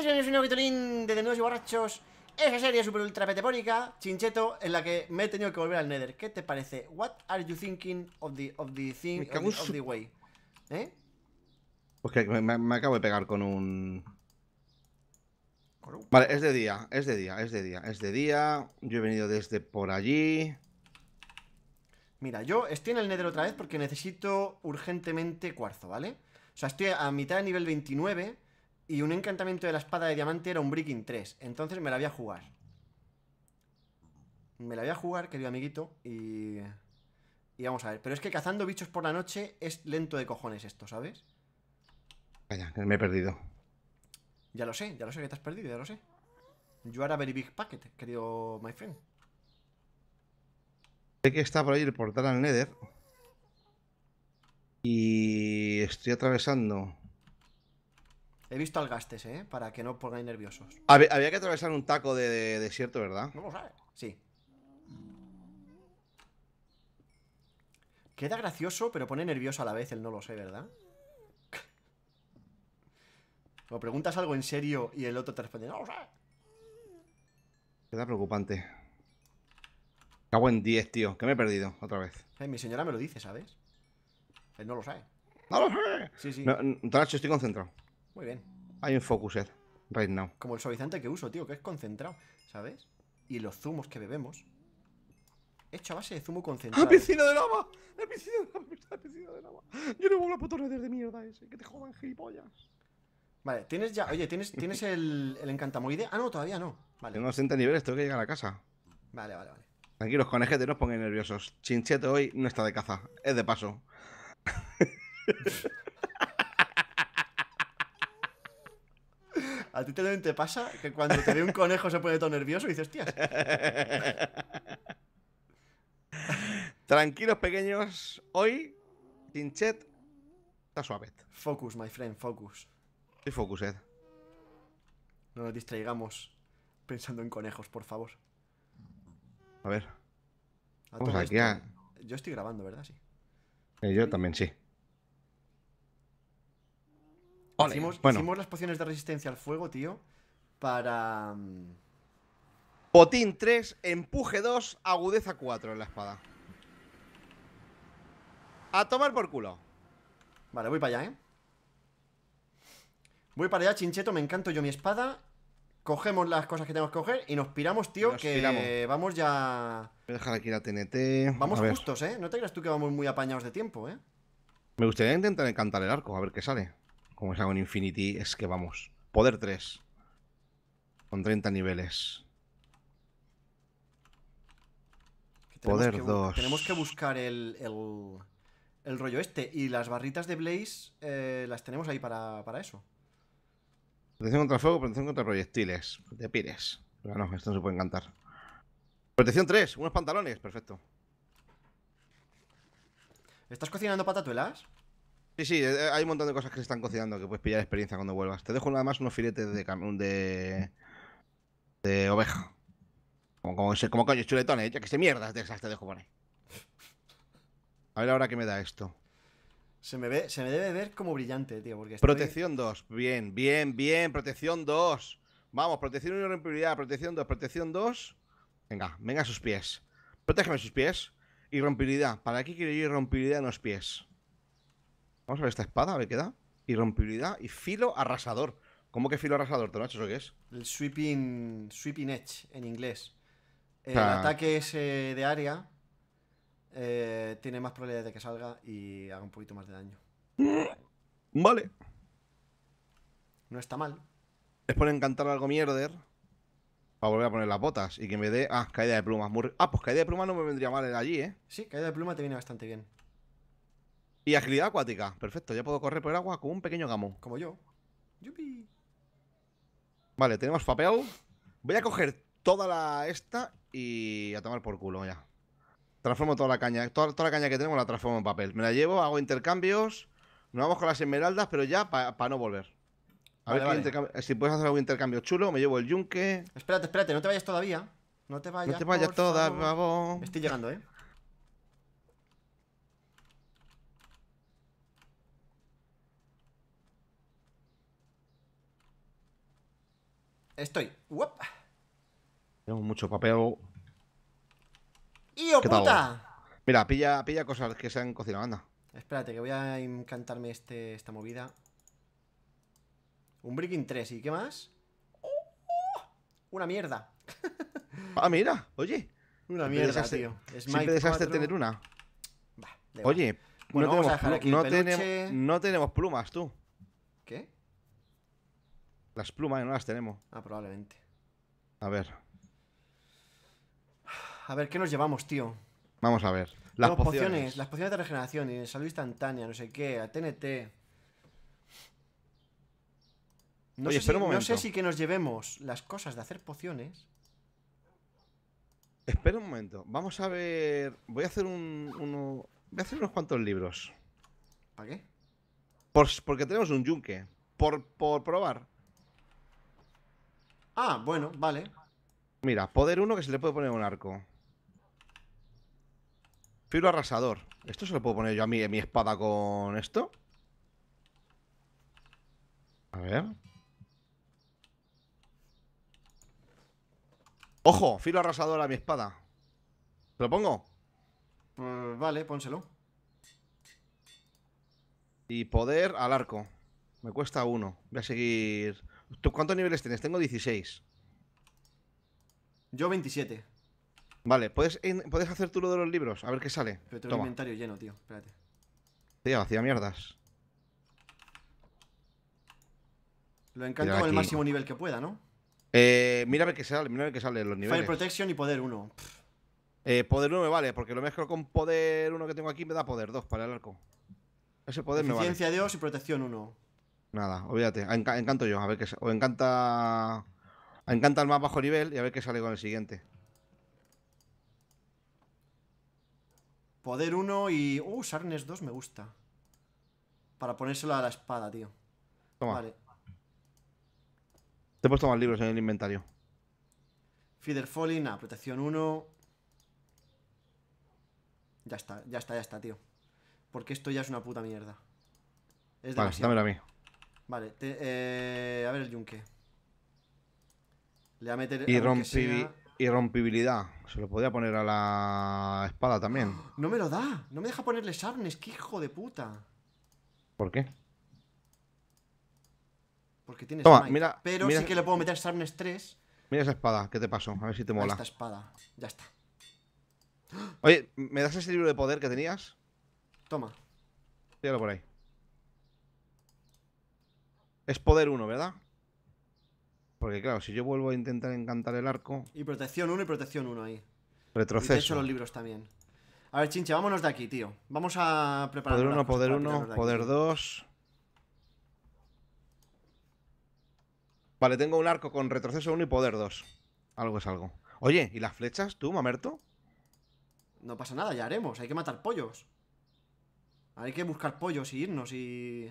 Bienvenidos a un nuevo de y Borrachos Esa serie super ultra petepónica, chincheto, en la que me he tenido que volver al Nether ¿Qué te parece? What are you thinking of the, of the thing, of the, way? ¿Eh? Pues que me, me, acabo de pegar con un... Vale, es de día, es de día, es de día, es de día Yo he venido desde por allí Mira, yo estoy en el Nether otra vez porque necesito urgentemente cuarzo, ¿vale? O sea, estoy a mitad de nivel 29 y un encantamiento de la espada de diamante era un Breaking 3. Entonces me la voy a jugar. Me la voy a jugar, querido amiguito. Y. Y vamos a ver. Pero es que cazando bichos por la noche es lento de cojones esto, ¿sabes? Vaya, me he perdido. Ya lo sé, ya lo sé que te has perdido, ya lo sé. yo are a very big packet, querido my friend. Sé que está por ahí el portal al Nether. Y estoy atravesando He visto al gastes, ¿eh? Para que no pongáis nerviosos. Había, que atravesar un taco de, desierto, ¿verdad? No lo sé. Sí. Queda gracioso, pero pone nervioso a la vez el no lo sé, ¿verdad? Lo preguntas algo en serio y el otro te responde, no lo sé. Queda preocupante. Cago en 10, tío. Que me he perdido otra vez. Eh, mi señora me lo dice, ¿sabes? Él no lo sabe. ¡No lo sé! Sí, sí. No, estoy concentrado. Muy bien. Hay un focuser right now. Como el suavizante que uso, tío, que es concentrado, ¿sabes? Y los zumos que bebemos. Hecho a base de zumo concentrado. ¡La ¡Ah, piscina de lava! ¡La piscina de lava! ¡La piscina de lava! Yo no vuelvo a puto de mierda ese. Que te jodan gilipollas. Vale, tienes ya. Oye, ¿tienes, ¿tienes el, el encantamoide? Ah, no, todavía no. Vale. Tengo 60 niveles, tengo que llegar a casa. Vale, vale, vale. Tranquilos, conejetes, no os pongáis nerviosos. Chinchete hoy no está de caza, es de paso. ¿A ti también te pasa que cuando te ve un conejo se pone todo nervioso y dices, tías? Tranquilos, pequeños. Hoy, Tinchet está suave. Focus, my friend, focus. Estoy Ed. Eh. No nos distraigamos pensando en conejos, por favor. A ver. Yo estoy grabando, ¿verdad? Sí. Eh, yo también sí. Hicimos, las pociones de resistencia al fuego, tío, para... Mm, Potín 3, empuje 2, agudeza 4 en la espada. A tomar por culo. Vale, voy para allá, ¿eh? Voy para allá, chincheto, me encanto yo mi espada. Cogemos las cosas que tenemos que coger y nos piramos, tío, que vamos ya... Voy a dejar aquí la TNT. Vamos justos, ¿eh? No te creas tú que vamos muy apañados de tiempo, ¿eh? Me gustaría intentar encantar el arco, a ver qué sale como es en Infinity, es que vamos. Poder 3. Con 30 niveles. Poder 2. Tenemos que buscar el, el, el, rollo este. Y las barritas de Blaze eh, las tenemos ahí para, eso. Protección contra fuego, protección contra proyectiles. De pires. Pero no, esto no se puede encantar. Protección 3, unos pantalones, perfecto. ¿Estás cocinando patatuelas? Sí, sí, eh, hay un montón de cosas que se están cocinando que puedes pillar experiencia cuando vuelvas. Te dejo nada más unos filetes de de, de oveja. Como, como, como coño, chuletones, eh, ya que se mierdas te dejo por A ver ahora qué me da esto. Se me, ve, se me debe ver como brillante, tío. Protección 2, bien, bien, bien, protección 2. Vamos, protección 1 rompibilidad. protección 2, protección 2. Venga, venga a sus pies. Protégeme sus pies. Y rompibilidad. ¿Para qué quiero yo rompibilidad en los pies? Vamos a ver esta espada, a ver qué da. Irrompibilidad y filo arrasador. ¿Cómo que filo arrasador, hecho ¿Eso qué es? El sweeping, sweeping edge en inglés. El ataque ese de área eh, tiene más probabilidad de que salga y haga un poquito más de daño. Vale. No está mal. Es por encantar algo mierder. Para volver a poner las botas y que me dé. Ah, caída de plumas. Ah, pues caída de pluma no me vendría mal allí, ¿eh? Sí, caída de pluma te viene bastante bien. Y agilidad acuática. Perfecto, ya puedo correr por el agua con un pequeño gamo. Como yo. Vale, tenemos papel. Voy a coger toda la esta y a tomar por culo ya. Transformo toda la caña. Toda, la caña que tenemos la transformo en papel. Me la llevo, hago intercambios. Nos vamos con las esmeraldas, pero ya para no volver. A ver eh, si puedes hacer algún intercambio chulo. Me llevo el yunque. Espérate, espérate, no te vayas todavía. No te vayas. No te vayas todas, babón. Estoy llegando, eh. Estoy. Tengo mucho papel. Oh, ¡Hijo puta! Mira, pilla, pilla cosas que se han cocinado, Espérate, que voy a encantarme este, esta movida. Un Breaking 3, ¿y qué más? Una mierda. ah, mira, oye. Una mierda, tío. tener una. oye, no, tenemos, no tenemos plumas, tú. Las plumas no las tenemos. Ah, probablemente. A ver. A ver, ¿qué nos llevamos, tío? Vamos a ver. Las pociones. Las pociones de regeneración y eh, de salud instantánea, no sé qué, ATNT. TNT. No, sé si, no sé si que nos llevemos las cosas de hacer pociones. Espera un momento. Vamos a ver. Voy a hacer un. Voy a hacer unos cuantos libros. ¿Para qué? porque tenemos un yunque. por probar. Ah, bueno, vale. Mira, poder uno que se le puede poner un arco. Filo arrasador. ¿Esto se lo puedo poner yo a mi, mi espada con esto? A ver. ¡Ojo! Filo arrasador a mi espada. ¿Te lo pongo? Pues vale, pónselo. Y poder al arco. Me cuesta uno. Voy a seguir ¿Tú cuántos niveles tienes? Tengo 16. Yo 27. Vale, ¿puedes, hacer tú lo de los libros? A ver qué sale. Pero tengo el inventario lleno, tío. Espérate. Tío, hacía mierdas. Lo encanto con el máximo nivel que pueda, ¿no? Eh, mira a ver qué sale, mira a ver qué sale los niveles. Fire Protection y Poder 1. Eh, poder 1 me vale, porque lo mezclo con Poder 1 que tengo aquí me da Poder 2 para el arco. Ese poder me vale. Ciencia de Dios y Protección 1. Nada, olvídate. encanto yo, a ver qué O encanta. Encanta el más bajo nivel y a ver qué sale con el siguiente. Poder 1 y. Uh, Sarnes 2 me gusta. Para ponérselo a la espada, tío. Toma. Vale. Te he puesto más libros en el inventario. Feeder Falling, protección 1. Ya está, ya está, ya está, tío. Porque esto ya es una puta mierda. Es dámelo a mí. Vale, eh, a ver el yunque. Le voy a meter. Y, y rompibilidad. Se lo podía poner a la espada también. No me lo da. No me deja ponerle sarnes ¡Qué hijo de puta! ¿Por qué? Porque tiene Mira, Pero sí que le puedo meter sarnes 3. Mira esa espada. ¿Qué te pasó? A ver si te mola. Esta espada. Ya está. Oye, ¿me das ese libro de poder que tenías? Toma. Tíralo por ahí. Es poder 1, ¿verdad? Porque claro, si yo vuelvo a intentar encantar el arco... Y protección 1 y protección 1 ahí. Retroceso. Y te los libros también. A ver, Chinche, vámonos de aquí, tío. Vamos a preparar... Poder 1, poder 1, poder 2... Vale, tengo un arco con retroceso 1 y poder 2. Algo es algo. Oye, ¿y las flechas tú, mamerto? No pasa nada, ya haremos. Hay que matar pollos. Hay que buscar pollos y irnos y...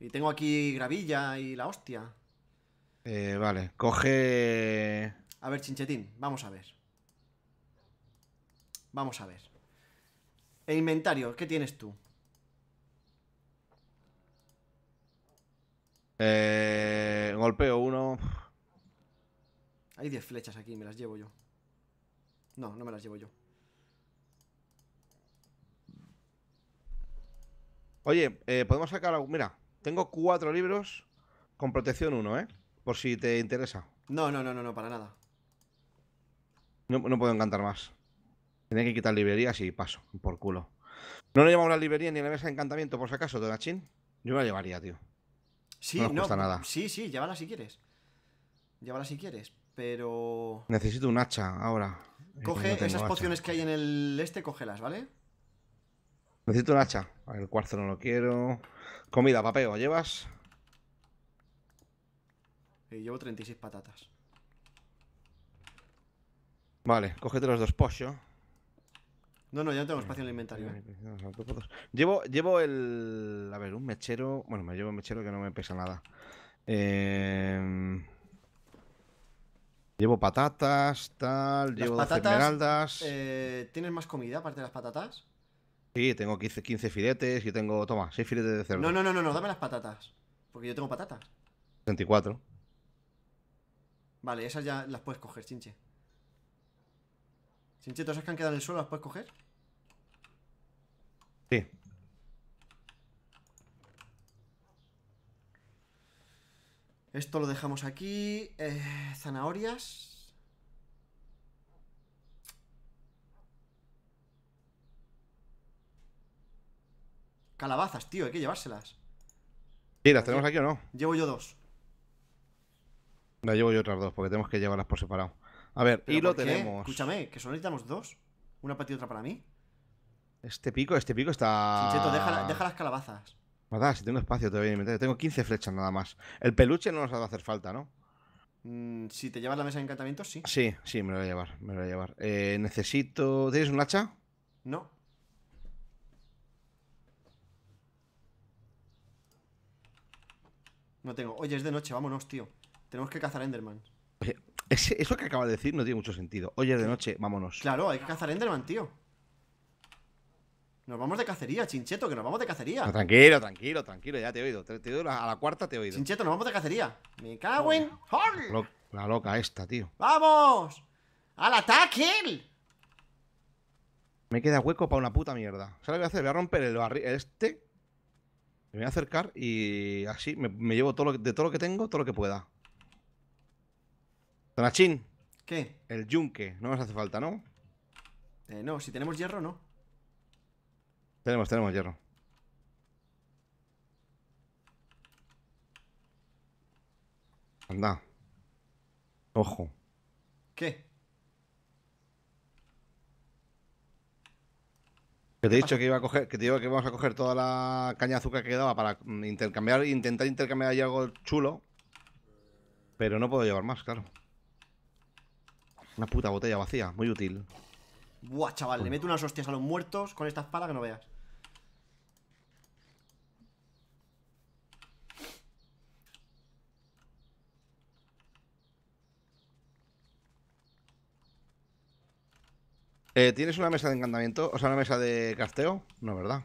Y tengo aquí gravilla y la hostia. Eh, vale, coge... A ver, Chinchetín, vamos a ver. Vamos a ver. El inventario, ¿qué tienes tú? Eh, golpeo uno. Hay 10 flechas aquí, me las llevo yo. No, no me las llevo yo. Oye, eh, podemos sacar algo. Mira, tengo cuatro libros con protección uno, ¿eh? Por si te interesa. No, no, no, no, no para nada. No, puedo encantar más. Tiene que quitar librerías y paso, por culo. No le llevamos la librería ni la mesa de encantamiento, por si acaso, Donachín. Yo me la llevaría, tío. Sí, no, pues, nada. Sí, sí, llévala si quieres. Llévala si quieres, pero. Necesito un hacha ahora. Coge esas pociones que hay en el este, cógelas, ¿vale? Necesito un hacha. El cuarzo no lo quiero. Comida, papeo, ¿llevas? llevo 36 patatas. Vale, cógete los dos pollo. No, no, ya no tengo espacio en el inventario. Eh. Llevo, llevo el. A ver, un mechero. Bueno, me llevo un mechero que no me pesa nada. Em, llevo patatas, tal. llevo patatas, esmeraldas. Eh, ¿Tienes más comida aparte de las patatas? Sí, tengo 15, filetes y tengo, toma, 6 filetes de cerdo. No, no, no, no, dame las patatas. Porque yo tengo patatas. 34. Vale, esas ya las puedes coger, chinche. Chinche, todas esas que han quedado en el suelo las puedes coger. Sí. Esto lo dejamos aquí. Eh, zanahorias. Calabazas, tío, hay que llevárselas. Sí, las tenemos aquí o no. Llevo yo dos. No, llevo yo otras dos, porque tenemos que llevarlas por separado. A ver, y lo tenemos. Escúchame, que solo necesitamos dos. Una para ti y otra para mí. Este pico, este pico está. deja, las calabazas. ¿Verdad? Si tengo espacio todavía inventar. Tengo 15 flechas nada más. El peluche no nos va a hacer falta, ¿no? Mm, si te llevas la mesa de encantamientos, sí. Sí, sí, me lo voy a llevar. Me voy a llevar. Eh, necesito. ¿Tienes un hacha? No. No tengo. Oye, es de noche, vámonos, tío. Tenemos que cazar Enderman. eso que acaba de decir no tiene mucho sentido. Oye, es de noche, vámonos. Claro, hay que cazar Enderman, tío. Nos vamos de cacería, Chincheto, que nos vamos de cacería. tranquilo, tranquilo, tranquilo, ya te he oído. Te, he oído a la cuarta te he oído. Chincheto, nos vamos de cacería. Me cago en. La, loca esta, tío. ¡Vamos! ¡Al ataque! Me queda hueco para una puta mierda. ¿Sabes lo que voy a hacer? Voy a romper el este me voy a acercar y así me, llevo todo de todo lo que tengo, todo lo que pueda. ¡Tanachín! ¿Qué? El yunque. No nos hace falta, ¿no? Eh, no, si tenemos hierro, no. Tenemos, tenemos hierro. Anda. Ojo. ¿Qué? Que te he dicho que iba a coger, que te digo que vamos a coger toda la caña de azúcar que quedaba para mm, intercambiar, intentar intercambiar algo chulo. Pero no puedo llevar más, claro. Una puta botella vacía, muy útil. Buah, chaval, le meto unas hostias a los muertos con esta espada que no veas. Eh, ¿Tienes una mesa de encantamiento? O sea, una mesa de casteo. No, ¿verdad?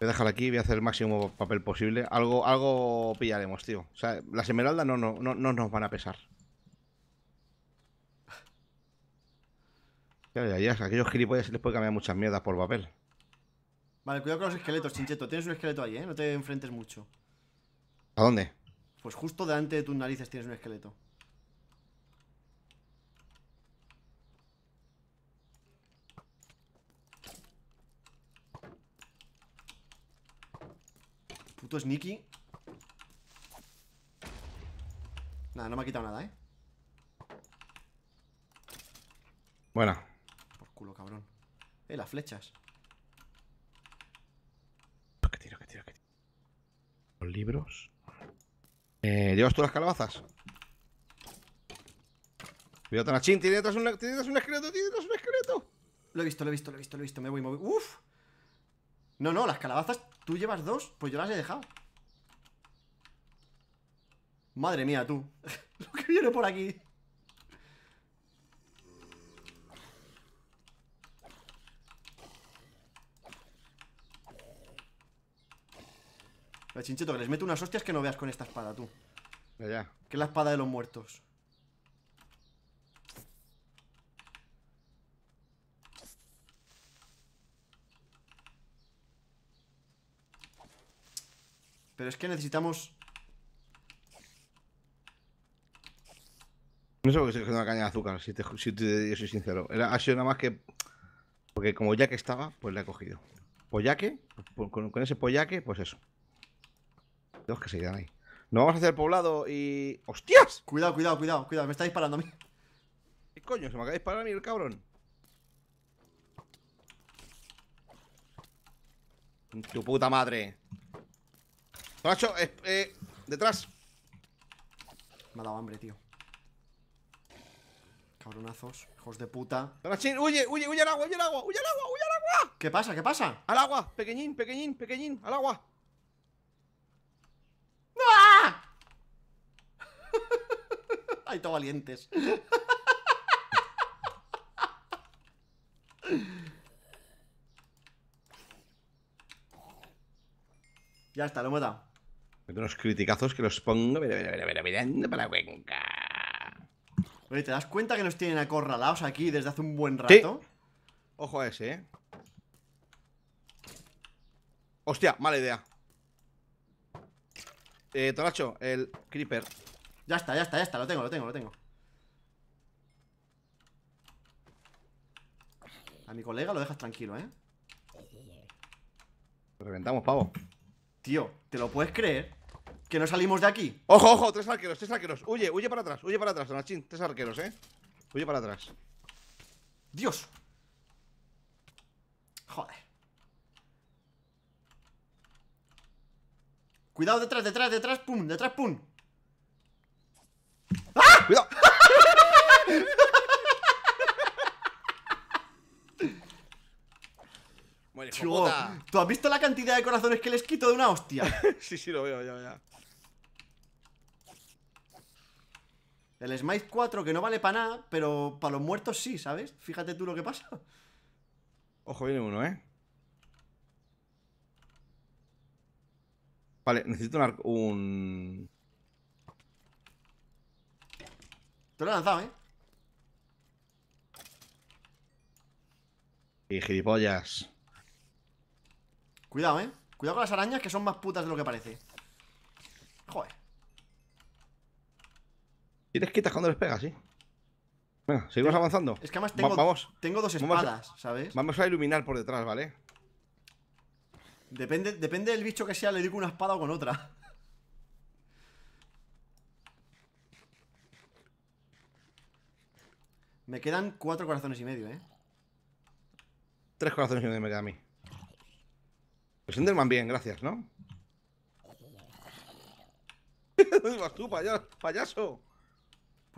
Voy a dejarla aquí, voy a hacer el máximo papel posible. Algo, algo pillaremos, tío. O sea, las esmeraldas no, no, no, no nos van a pesar. Ya, ya, Aquellos gilipollas se les puede cambiar muchas mierdas por papel. Vale, cuidado con los esqueletos, chincheto. Tienes un esqueleto ahí, ¿eh? No te enfrentes mucho. ¿A dónde? Pues justo delante de tus narices tienes un esqueleto. Puto Sneaky Nada, no me ha quitado nada, ¿eh? Buena Por culo, cabrón Eh, las flechas ¿Qué tiro, qué tiro, qué tiro Los libros eh, ¿Llevas tú las calabazas? Cuidado, Tanachín, tiene detrás un, tiene detrás un esqueleto, tiene detrás un esqueleto Lo he visto, lo he visto, lo he visto, lo he visto Me voy, me voy, uf No, no, las calabazas ¿Tú llevas dos? Pues yo las he dejado Madre mía, tú Lo que viene por aquí Chinchito, que les meto unas hostias que no veas con esta espada, tú Ya, ya Que es la espada de los muertos Pero es que necesitamos... No sé por qué estoy cogiendo una caña de azúcar, si te, si yo soy sincero. Era, ha sido nada más que... Porque como ya que estaba, pues la he cogido. Pollaque, pues con, ese pollaque, pues eso. Dos que se quedan ahí. Nos vamos a hacer poblado y... ¡Hostias! Cuidado, cuidado, cuidado, cuidado, me está disparando a mí. ¿Qué coño? Se me acaba de disparar a mí el cabrón. Tu puta madre. Nacho, eh, detrás. Me ha dado hambre, tío. Cabronazos, hijos de puta. Nachín, huye, huye, huye al agua, huye al agua, huye al agua, huye al agua. ¿Qué pasa? ¿Qué pasa? Al agua, pequeñín, pequeñín, pequeñín, al agua. ¡Ah! Ay, todo valientes. ya está, lo hemos dado unos criticazos que los pongo, mira, mira, mira, mirando para Cuenca. Oye, ¿te das cuenta que nos tienen acorralados aquí desde hace un buen rato? Ojo a ese, eh. Hostia, mala idea. Eh, Toracho, el creeper. Ya está, ya está, ya está, lo tengo, lo tengo, lo tengo. A mi colega lo dejas tranquilo, ¿eh? reventamos, pavo. Tío, ¿te lo puedes creer? Que no salimos de aquí. Ojo, ojo, tres arqueros, tres arqueros. Huye, huye para atrás, huye para atrás, Donachín. Tres arqueros, eh. Huye para atrás. Dios. Joder. Cuidado detrás, detrás, detrás, pum, detrás, pum. ¡Ah! Cuidado. Tío, ¿Tú has visto la cantidad de corazones que les quito de una hostia? sí, sí, lo veo, ya, ya. El Smite 4 que no vale para nada, pero para los muertos sí, ¿sabes? Fíjate tú lo que pasa. Ojo, viene uno, ¿eh? Vale, necesito un... Arco, un... Te lo he lanzado, ¿eh? Y gilipollas. Cuidado, ¿eh? Cuidado con las arañas que son más putas de lo que parece. Joder. Tienes les quitas cuando les pegas, sí. Bueno, seguimos avanzando. Es que además tengo, tengo dos espadas, ¿sabes? Vamos a iluminar por detrás, ¿vale? Depende, depende del bicho que sea, le digo una espada o con otra. Me quedan cuatro corazones y medio, ¿eh? Tres corazones y medio me queda a mí. Pues Enderman bien, gracias, ¿no? ¿Dónde vas tú, payaso?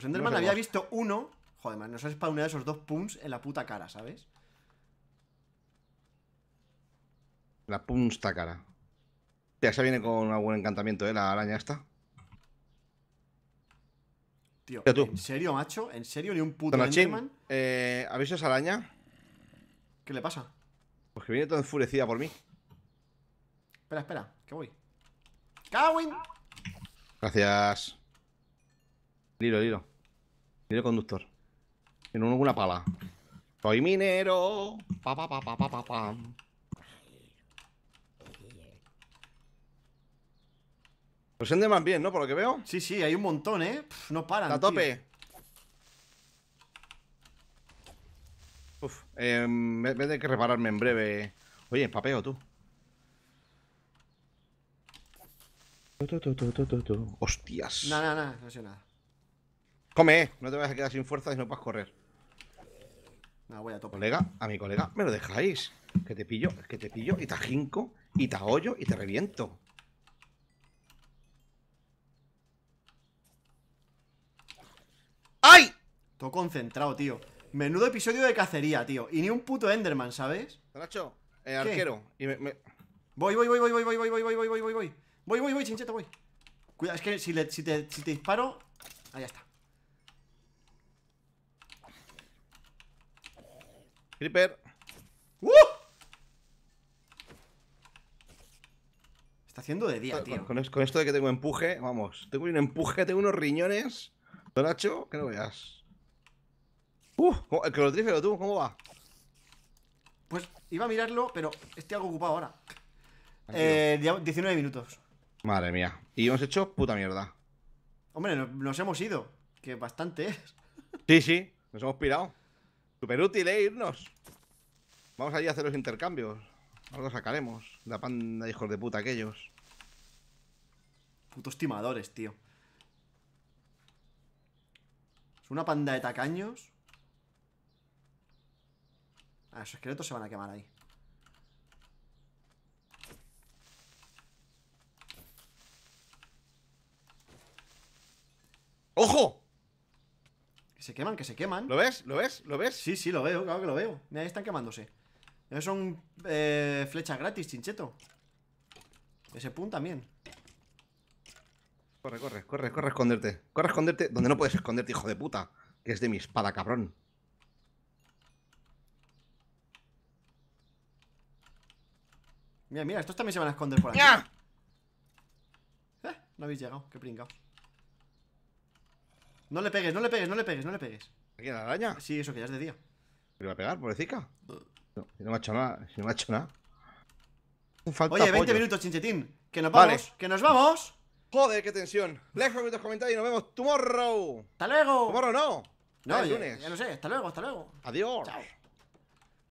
Pues Enderman había visto uno. Joder, man, nos ha spawnado esos dos puns en la puta cara, ¿sabes? La punsta cara. Ya esa viene con algún encantamiento, ¿eh? La araña esta. Tío, ¿en serio, macho? ¿En serio ni un puto Enderman? Eh, ¿Habéis visto esa araña? ¿Qué le pasa? Pues que viene toda enfurecida por mí. Espera, espera, que voy. ¡Cawin! Gracias. Lilo, Lilo. Tiene conductor. en uno una pala. Soy minero. Pa, pa, pa, pa, pa, pa, pa. Los más bien, ¿no? Por lo que veo. Sí, sí, hay un montón, ¿eh? no paran. A tope. Uf, eh, me, tengo que repararme en breve. Oye, papeo tú. Hostias. No, no, no, no ha sido nada. Come, no te vas a quedar sin fuerzas y no puedes correr. No, voy a tope. Colega, a mi colega me lo dejáis. Que te pillo, que te pillo y te ajinco y te hoyo y te reviento. ¡Ay! Todo concentrado, tío. Menudo episodio de cacería, tío. Y ni un puto Enderman, ¿sabes? Nacho, eh, arquero. Y me, Voy, voy, voy, voy, voy, voy, voy, voy, voy, voy, voy, voy, voy. Voy, voy, voy, chincheta, voy. Cuidado, es que si, le, te, si te disparo. Ahí está. Creeper. ¡Uh! Está haciendo de día, tío. Con, esto de que tengo empuje, vamos. Tengo un empuje, tengo unos riñones. Donacho, que no veas. ¡Uh! El clorotrífero, tú, ¿cómo va? Pues iba a mirarlo, pero estoy algo ocupado ahora. Eh, 19 minutos. Madre mía. Y hemos hecho puta mierda. Hombre, nos hemos ido. Que bastante es. Sí, sí. Nos hemos pirado. Súper útil, ¿eh? Irnos. Vamos allí a hacer los intercambios. Los sacaremos. La panda, hijos de puta, aquellos. Putos timadores, tío. Es una panda de tacaños. A esos esqueletos se van a quemar ahí. ¡Ojo! Se queman, que se queman. ¿Lo ves? ¿Lo ves? ¿Lo ves? Sí, sí, lo veo, claro que lo veo. Mira, ahí están quemándose. son eh, flechas gratis, chincheto. Ese pun también. Corre, corre, corre, corre a esconderte. Corre a esconderte donde no puedes esconderte, hijo de puta. Que es de mi espada, cabrón. Mira, mira, estos también se van a esconder por aquí. Eh, no habéis llegado, qué pringao. No le pegues, no le pegues, no le pegues, no le pegues. ¿Aquí la araña? Sí, eso que ya es de día. ¿Pero va a pegar, pobrecica? Uh. No, si no me ha hecho nada, si no me ha hecho nada. Oye, 20 minutos, chinchetín. Que nos vamos, que nos vamos. Joder, qué tensión. Lejos de tus comentarios y nos vemos tomorrow. ¡Hasta luego! Tomorrow no. No, ya, lunes. ya lo sé. Hasta luego, hasta luego. Adiós. Chao.